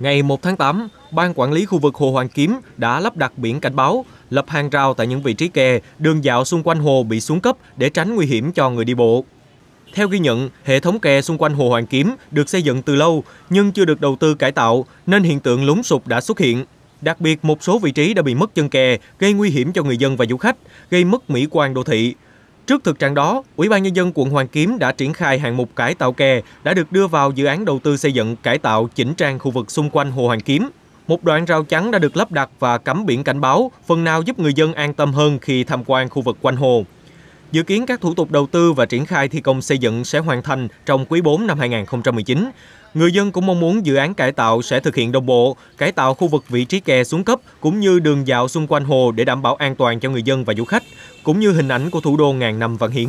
Ngày 1 tháng 8, Ban Quản lý khu vực Hồ Hoàn Kiếm đã lắp đặt biển cảnh báo, lập hàng rào tại những vị trí kè, đường dạo xung quanh hồ bị xuống cấp để tránh nguy hiểm cho người đi bộ. Theo ghi nhận, hệ thống kè xung quanh Hồ Hoàn Kiếm được xây dựng từ lâu nhưng chưa được đầu tư cải tạo nên hiện tượng lún sụp đã xuất hiện. Đặc biệt, một số vị trí đã bị mất chân kè, gây nguy hiểm cho người dân và du khách, gây mất mỹ quan đô thị, Trước thực trạng đó, Ủy ban nhân dân quận Hoàn Kiếm đã triển khai hạng mục cải tạo kè đã được đưa vào dự án đầu tư xây dựng cải tạo chỉnh trang khu vực xung quanh hồ Hoàn Kiếm. Một đoạn rào chắn đã được lắp đặt và cắm biển cảnh báo, phần nào giúp người dân an tâm hơn khi tham quan khu vực quanh hồ. Dự kiến các thủ tục đầu tư và triển khai thi công xây dựng sẽ hoàn thành trong quý 4 năm 2019. Người dân cũng mong muốn dự án cải tạo sẽ thực hiện đồng bộ, cải tạo khu vực vị trí kè xuống cấp cũng như đường dạo xung quanh hồ để đảm bảo an toàn cho người dân và du khách, cũng như hình ảnh của thủ đô ngàn năm văn hiến.